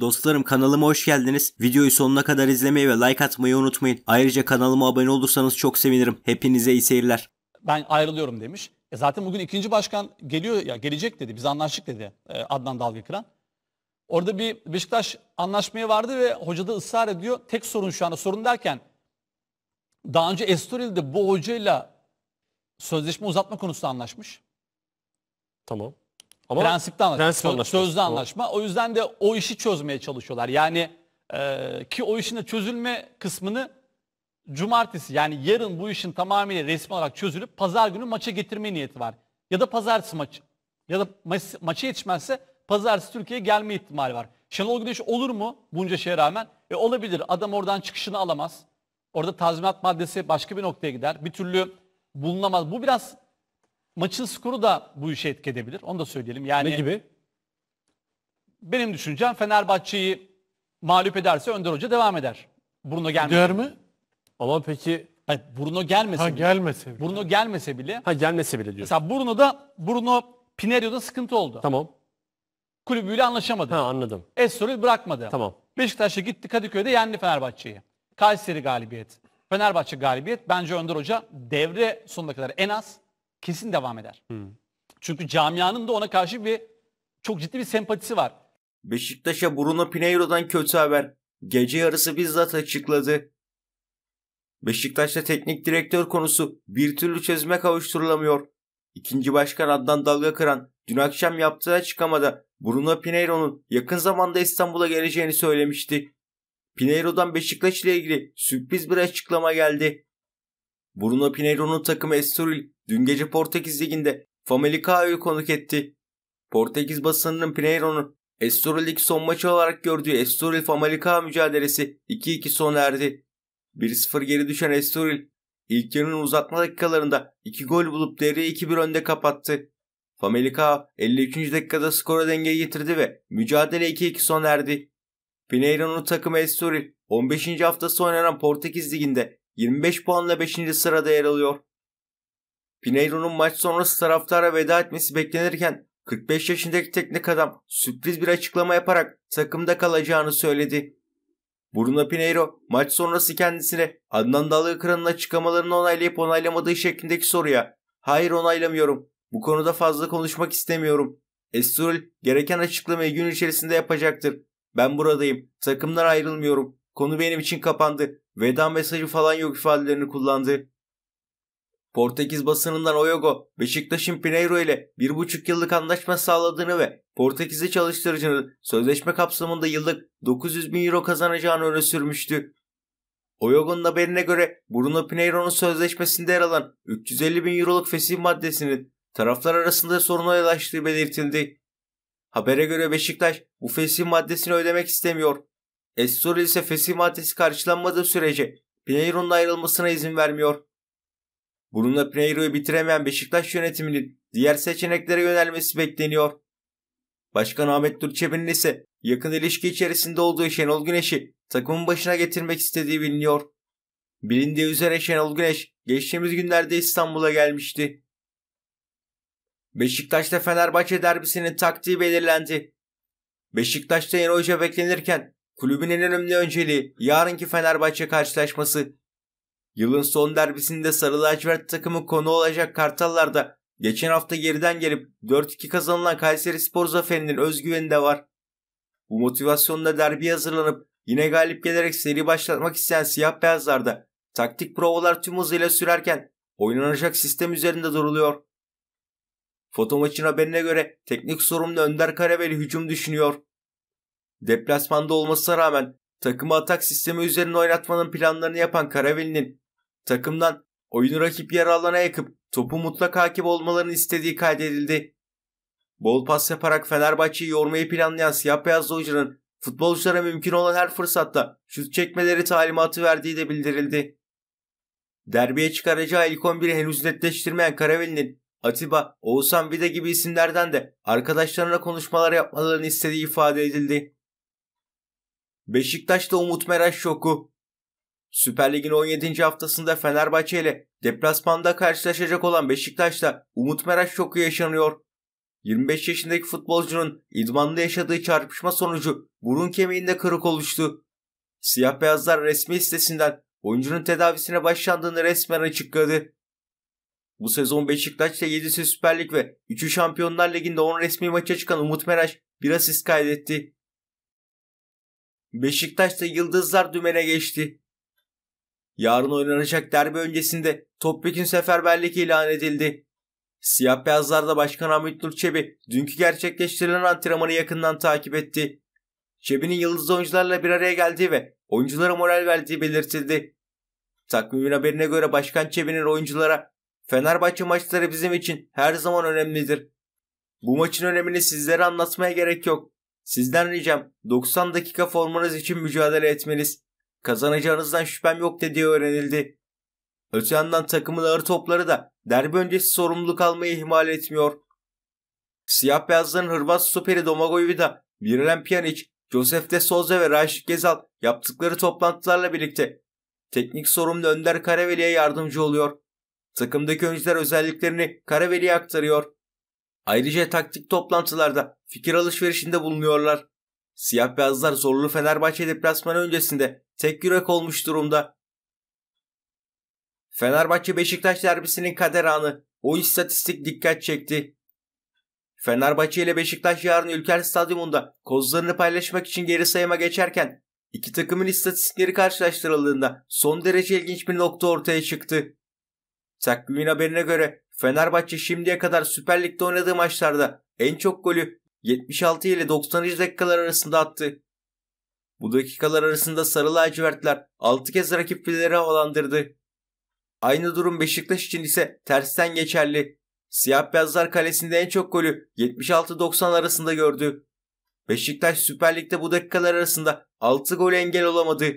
Dostlarım kanalıma hoş geldiniz. Videoyu sonuna kadar izlemeyi ve like atmayı unutmayın. Ayrıca kanalıma abone olursanız çok sevinirim. Hepinize iyi seyirler. Ben ayrılıyorum demiş. E zaten bugün ikinci başkan geliyor ya gelecek dedi. Biz anlaştık dedi e, Adnan Dalga Orada bir Beşiktaş anlaşmaya vardı ve hoca da ısrar ediyor. Tek sorun şu anda sorun derken daha önce Estoril'de bu hocayla sözleşme uzatma konusunda anlaşmış. Tamam. Ama prensipte anlaşma. Prensip Sö- anlaşma. Sözlü anlaşma. O yüzden de o işi çözmeye çalışıyorlar. Yani e, ki o işin de çözülme kısmını cumartesi yani yarın bu işin tamamıyla resmi olarak çözülüp pazar günü maça getirme niyeti var. Ya da pazartesi maçı ya da ma- maça yetişmezse pazartesi Türkiye'ye gelme ihtimali var. Şenol Güneş olur mu bunca şeye rağmen? E olabilir. Adam oradan çıkışını alamaz. Orada tazminat maddesi başka bir noktaya gider. Bir türlü bulunamaz. Bu biraz Maçın skoru da bu işe etkedebilir. Onu da söyleyelim. Yani Ne gibi? benim düşüncem Fenerbahçe'yi mağlup ederse Önder Hoca devam eder. Bruno gelmese. Gider mi? Ama peki Hayır, Bruno gelmese Ha bile. gelmese. bile. Bruno gelmese bile. ha gelmese bile diyor. Mesela da, Bruno Pinario'da sıkıntı oldu. Tamam. Kulübüyle anlaşamadı. Ha anladım. Estoril bırakmadı. Tamam. Beşiktaş'a gitti Kadıköy'de yendi Fenerbahçe'yi. Kayseri galibiyet. Fenerbahçe galibiyet. Bence Önder Hoca devre sonuna kadar en az kesin devam eder. Hı. Çünkü camianın da ona karşı bir çok ciddi bir sempatisi var. Beşiktaş'a Bruno Pinheiro'dan kötü haber. Gece yarısı bizzat açıkladı. Beşiktaş'ta teknik direktör konusu bir türlü çözüme kavuşturulamıyor. İkinci başkan Adnan Dalga Kıran dün akşam yaptığı açıklamada Bruno Pinheiro'nun yakın zamanda İstanbul'a geleceğini söylemişti. Pinheiro'dan Beşiktaş ile ilgili sürpriz bir açıklama geldi. Bruno Pinheiro'nun takımı Estoril Dün gece Portekiz Ligi'nde Famalicão'yu konuk etti. Portekiz basınının Pinheiro'nun Estoril son maçı olarak gördüğü Estoril Famalicão mücadelesi 2-2 sona erdi. 1-0 geri düşen Estoril ilk yarının uzatma dakikalarında 2 gol bulup devreyi 2-1 önde kapattı. Famalicão 53. dakikada skora denge getirdi ve mücadele 2-2 sona erdi. Pinheiro'nun takımı Estoril 15. haftası oynanan Portekiz Ligi'nde 25 puanla 5. sırada yer alıyor. Pinheiro'nun maç sonrası taraftara veda etmesi beklenirken 45 yaşındaki teknik adam sürpriz bir açıklama yaparak takımda kalacağını söyledi. Bruno Pinheiro maç sonrası kendisine Adnan Dalgakıran'ın açıklamalarını onaylayıp onaylamadığı şeklindeki soruya ''Hayır onaylamıyorum. Bu konuda fazla konuşmak istemiyorum. Esturul gereken açıklamayı gün içerisinde yapacaktır. Ben buradayım. Takımdan ayrılmıyorum. Konu benim için kapandı. Veda mesajı falan yok ifadelerini kullandı. Portekiz basınından Oyogo, Beşiktaş'ın Pinheiro ile 1,5 yıllık anlaşma sağladığını ve Portekiz'i çalıştırıcının sözleşme kapsamında yıllık 900 bin euro kazanacağını öne sürmüştü. Oyogo'nun haberine göre Bruno Pinheiro'nun sözleşmesinde yer alan 350 bin euroluk fesih maddesinin taraflar arasında soruna yol belirtildi. Habere göre Beşiktaş bu fesih maddesini ödemek istemiyor. Estoril ise fesih maddesi karşılanmadığı sürece Pinheiro'nun ayrılmasına izin vermiyor. Bununla Pinheiro'yu bitiremeyen Beşiktaş yönetiminin diğer seçeneklere yönelmesi bekleniyor. Başkan Ahmet Durçebi'nin ise yakın ilişki içerisinde olduğu Şenol Güneş'i takımın başına getirmek istediği biliniyor. Bilindiği üzere Şenol Güneş geçtiğimiz günlerde İstanbul'a gelmişti. Beşiktaş'ta Fenerbahçe derbisinin taktiği belirlendi. Beşiktaş'ta yeni hoca beklenirken kulübün en önemli önceliği yarınki Fenerbahçe karşılaşması. Yılın son derbisinde Sarı Lacivert takımı konu olacak Kartallar da geçen hafta geriden gelip 4-2 kazanılan Kayseri Spor zaferinin özgüveni de var. Bu motivasyonla derbi hazırlanıp yine galip gelerek seri başlatmak isteyen siyah beyazlar da taktik provalar tüm hızıyla sürerken oynanacak sistem üzerinde duruluyor. Foto maçın haberine göre teknik sorumlu Önder Karaveli hücum düşünüyor. Deplasmanda olmasına rağmen takımı atak sistemi üzerine oynatmanın planlarını yapan Karaveli'nin Takımdan oyunu rakip yer alana yakıp topu mutlak hakim olmalarını istediği kaydedildi. Bol pas yaparak Fenerbahçe'yi yormayı planlayan siyah beyazlı hocanın futbolculara mümkün olan her fırsatta şut çekmeleri talimatı verdiği de bildirildi. Derbiye çıkaracağı ilk 11'i henüz netleştirmeyen Karaveli'nin Atiba, Oğuzhan Vida gibi isimlerden de arkadaşlarına konuşmalar yapmalarını istediği ifade edildi. Beşiktaş'ta Umut Meraş şoku. Süper Lig'in 17. haftasında Fenerbahçe ile deplasmanda karşılaşacak olan Beşiktaş'ta Umut Meraş şoku yaşanıyor. 25 yaşındaki futbolcunun idmanda yaşadığı çarpışma sonucu burun kemiğinde kırık oluştu. Siyah beyazlar resmi sitesinden oyuncunun tedavisine başlandığını resmen açıkladı. Bu sezon Beşiktaş'ta 7'si Süper Lig ve 3'ü Şampiyonlar Ligi'nde 10 resmi maça çıkan Umut Meraş bir asist kaydetti. Beşiktaş'ta yıldızlar dümene geçti. Yarın oynanacak derbi öncesinde Topbek'in seferberlik ilan edildi. Siyah beyazlarda Başkan Ahmet Nur Çebi dünkü gerçekleştirilen antrenmanı yakından takip etti. Çebi'nin yıldız oyuncularla bir araya geldiği ve oyunculara moral verdiği belirtildi. Takvimin haberine göre Başkan Çebi'nin oyunculara Fenerbahçe maçları bizim için her zaman önemlidir. Bu maçın önemini sizlere anlatmaya gerek yok. Sizden ricam 90 dakika formanız için mücadele etmeniz. Kazanacağınızdan şüphem yok dediği öğrenildi. Öte yandan takımın ağır topları da derbi öncesi sorumluluk almayı ihmal etmiyor. Siyah beyazların Hırvat süperi Domagoy'u da Miralem Pjanic, Josef de Souza ve Raşit Gezal yaptıkları toplantılarla birlikte teknik sorumlu Önder Karaveli'ye yardımcı oluyor. Takımdaki oyuncular özelliklerini Karaveli'ye aktarıyor. Ayrıca taktik toplantılarda fikir alışverişinde bulunuyorlar. Siyah beyazlar zorlu Fenerbahçe deplasmanı öncesinde tek yürek olmuş durumda. Fenerbahçe Beşiktaş derbisinin kader anı. O istatistik dikkat çekti. Fenerbahçe ile Beşiktaş yarın Ülker Stadyumunda kozlarını paylaşmak için geri sayıma geçerken iki takımın istatistikleri karşılaştırıldığında son derece ilginç bir nokta ortaya çıktı. Takvimin haberine göre Fenerbahçe şimdiye kadar Süper Lig'de oynadığı maçlarda en çok golü 76 ile 90. dakikalar arasında attı. Bu dakikalar arasında sarı lacivertler 6 kez rakip rakiplere alandırdı. Aynı durum Beşiktaş için ise tersten geçerli. Siyah beyazlar kalesinde en çok golü 76-90 arasında gördü. Beşiktaş Süper Lig'de bu dakikalar arasında 6 gol engel olamadı.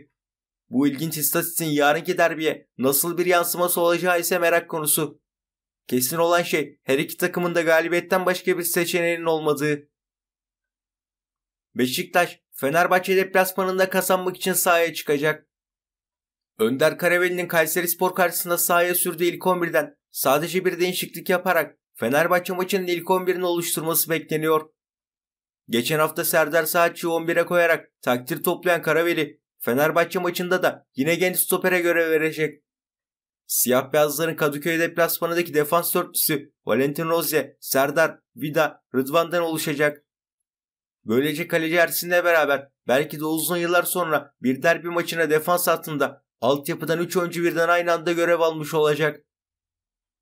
Bu ilginç istatistiğin yarınki derbiye nasıl bir yansıması olacağı ise merak konusu. Kesin olan şey her iki takımın da galibiyetten başka bir seçeneğinin olmadığı. Beşiktaş Fenerbahçe deplasmanında kazanmak için sahaya çıkacak. Önder Karaveli'nin Kayseri Spor karşısında sahaya sürdüğü ilk 11'den sadece bir değişiklik yaparak Fenerbahçe maçının ilk 11'ini oluşturması bekleniyor. Geçen hafta Serdar Saatçı'yı 11'e koyarak takdir toplayan Karaveli, Fenerbahçe maçında da yine genç stopere göre verecek. Siyah beyazların Kadıköy deplasmanındaki defans dörtlüsü Valentin Rozier, Serdar, Vida, Rıdvan'dan oluşacak. Böylece kaleci Ersin'le beraber belki de uzun yıllar sonra bir derbi maçına defans hattında altyapıdan 3 oyuncu birden aynı anda görev almış olacak.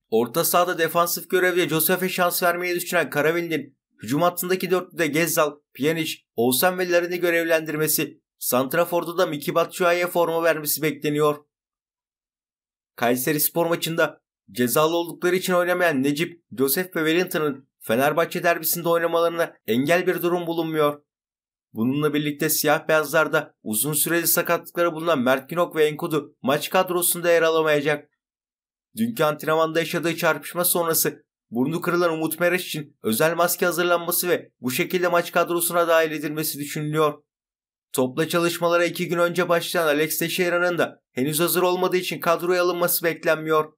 Orta sahada defansif görevde Josef'e şans vermeyi düşünen Karavin'in hücum hattındaki dörtlüde Gezzal, Pjanic, Oğuzhan Velilerini görevlendirmesi, Santrafor'da da Miki Batshuayi'ye forma vermesi bekleniyor. Kayseri spor maçında cezalı oldukları için oynamayan Necip, Josef ve Wellington'ın Fenerbahçe derbisinde oynamalarına engel bir durum bulunmuyor. Bununla birlikte siyah beyazlarda uzun süreli sakatlıkları bulunan Mert Günok ve Enkudu maç kadrosunda yer alamayacak. Dünkü antrenmanda yaşadığı çarpışma sonrası burnu kırılan Umut Meraş için özel maske hazırlanması ve bu şekilde maç kadrosuna dahil edilmesi düşünülüyor. Topla çalışmalara iki gün önce başlayan Alex Teixeira'nın da henüz hazır olmadığı için kadroya alınması beklenmiyor.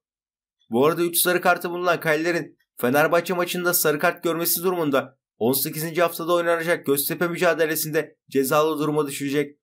Bu arada 3 sarı kartı bulunan Kayler'in Fenerbahçe maçında sarı kart görmesi durumunda 18. haftada oynanacak Göztepe mücadelesinde cezalı duruma düşecek.